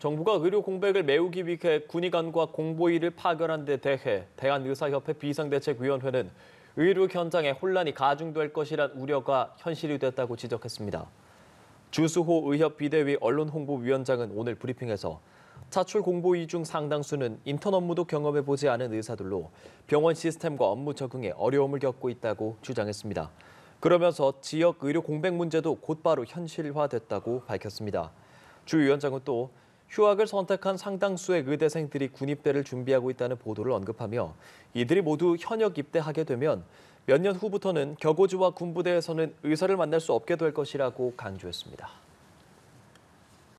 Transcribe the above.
정부가 의료 공백을 메우기 위해 군의관과 공보위를 파견한 데 대해 대한의사협회 비상대책위원회는 의료 현장의 혼란이 가중될 것이란 우려가 현실이 됐다고 지적했습니다. 주수호 의협 비대위 언론홍보위원장은 오늘 브리핑에서 차출 공보위 중 상당수는 인턴 업무도 경험해보지 않은 의사들로 병원 시스템과 업무 적응에 어려움을 겪고 있다고 주장했습니다. 그러면서 지역 의료 공백 문제도 곧바로 현실화됐다고 밝혔습니다. 주 위원장은 또 휴학을 선택한 상당수의 의대생들이 군입대를 준비하고 있다는 보도를 언급하며 이들이 모두 현역 입대하게 되면 몇 년 후부터는 격오지와 군부대에서는 의사를 만날 수 없게 될 것이라고 강조했습니다.